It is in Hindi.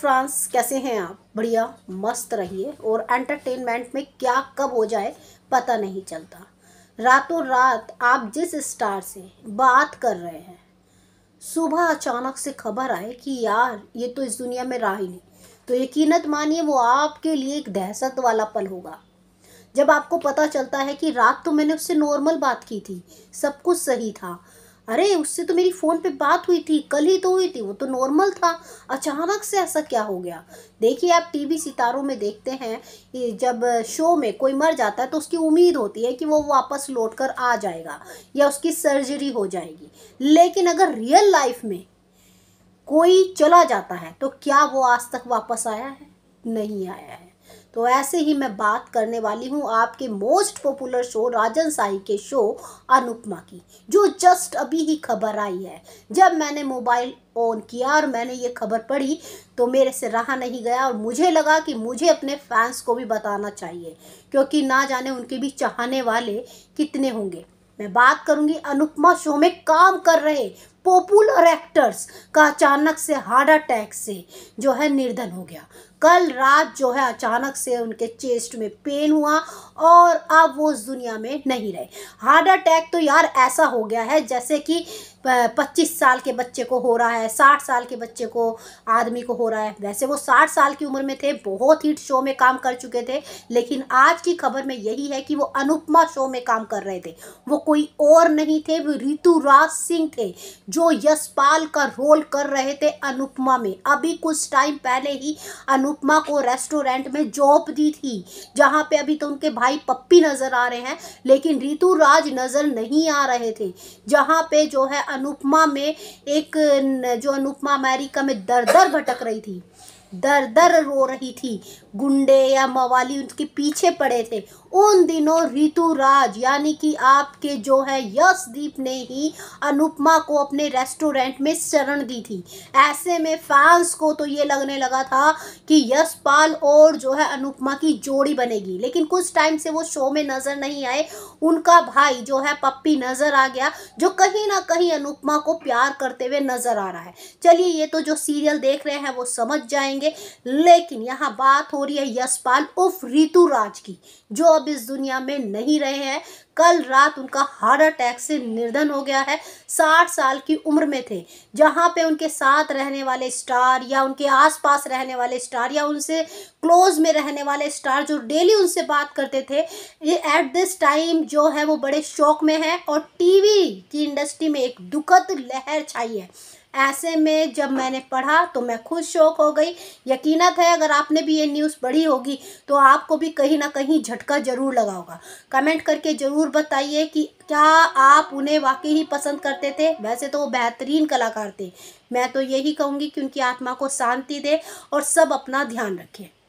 फ्रांस कैसे हैं आप बढ़िया मस्त रहिए और एंटरटेनमेंट में क्या कब हो जाए पता नहीं चलता रातों रात आप जिस स्टार से बात कर रहे हैं सुबह अचानक से खबर आए कि यार ये तो इस दुनिया में रहा ही नहीं तो यकीन मानिए वो आपके लिए एक दहशत वाला पल होगा जब आपको पता चलता है कि रात तो मैंने उससे नॉर्मल बात की थी सब कुछ सही था अरे उससे तो मेरी फ़ोन पे बात हुई थी कल ही तो हुई थी वो तो नॉर्मल था अचानक से ऐसा क्या हो गया देखिए आप टीवी सितारों में देखते हैं कि जब शो में कोई मर जाता है तो उसकी उम्मीद होती है कि वो वापस लौट कर आ जाएगा या उसकी सर्जरी हो जाएगी लेकिन अगर रियल लाइफ में कोई चला जाता है तो क्या वो आज तक वापस आया है नहीं आया है तो ऐसे ही मैं बात करने वाली हूँ आपके most popular show Rajan Shahi के शो अनुपमा की जो जस्ट अभी ही खबर आई है जब मैंने मोबाइल ऑन किया और मैंने ये खबर पढ़ी तो मेरे से रहा नहीं गया और मुझे लगा कि मुझे अपने फैंस को भी बताना चाहिए क्योंकि ना जाने उनके भी चाहने वाले कितने होंगे मैं बात करूंगी अनुपमा शो में काम कर रहे पॉपुलर एक्टर्स का अचानक से हार्ट अटैक से जो है निर्धन हो गया कल रात जो है अचानक से उनके चेस्ट में पेन हुआ और अब वो उस दुनिया में नहीं रहे हार्ट अटैक तो यार ऐसा हो गया है जैसे कि 25 साल के बच्चे को हो रहा है 60 साल के बच्चे को आदमी को हो रहा है वैसे वो 60 साल की उम्र में थे बहुत हिट शो में काम कर चुके थे लेकिन आज की खबर में यही है कि वो अनुपमा शो में काम कर रहे थे वो कोई और नहीं थे वो ऋतुराज सिंह थे जो यशपाल का रोल कर रहे थे अनुपमा में अभी कुछ टाइम पहले ही अनुपमा को रेस्टोरेंट में जॉब दी थी जहाँ पे अभी तो उनके भाई पप्पी नज़र आ रहे हैं लेकिन राज नज़र नहीं आ रहे थे जहाँ पे जो है अनुपमा में एक जो अनुपमा अमेरिका में दर दर भटक रही थी दर दर रो रही थी गुंडे या मवाली उनके पीछे पड़े थे उन दिनों ऋतुराज यानी कि आपके जो है यशदीप ने ही अनुपमा को अपने रेस्टोरेंट में शरण दी थी ऐसे में फैंस को तो ये लगने लगा था कि यशपाल और जो है अनुपमा की जोड़ी बनेगी लेकिन कुछ टाइम से वो शो में नज़र नहीं आए उनका भाई जो है पप्पी नज़र आ गया जो कहीं ना कहीं अनुपमा को प्यार करते हुए नज़र आ रहा है चलिए ये तो जो सीरियल देख रहे हैं वो समझ जाएंगे करेंगे लेकिन यहाँ बात हो रही है यशपाल उफ उर्फ राज की जो अब इस दुनिया में नहीं रहे हैं कल रात उनका हार्ट अटैक से निर्धन हो गया है साठ साल की उम्र में थे जहाँ पे उनके साथ रहने वाले स्टार या उनके आसपास रहने वाले स्टार या उनसे क्लोज में रहने वाले स्टार जो डेली उनसे बात करते थे ये एट दिस टाइम जो है वो बड़े शौक में है और टीवी की इंडस्ट्री में एक दुखद लहर छाई है ऐसे में जब मैंने पढ़ा तो मैं खुद शौक हो गई यकीन है अगर आपने भी ये न्यूज़ पढ़ी होगी तो आपको भी कहीं ना कहीं झटका ज़रूर लगा होगा कमेंट करके ज़रूर बताइए कि क्या आप उन्हें वाकई ही पसंद करते थे वैसे तो वो बेहतरीन कलाकार थे मैं तो यही कहूँगी कि उनकी आत्मा को शांति दे और सब अपना ध्यान रखें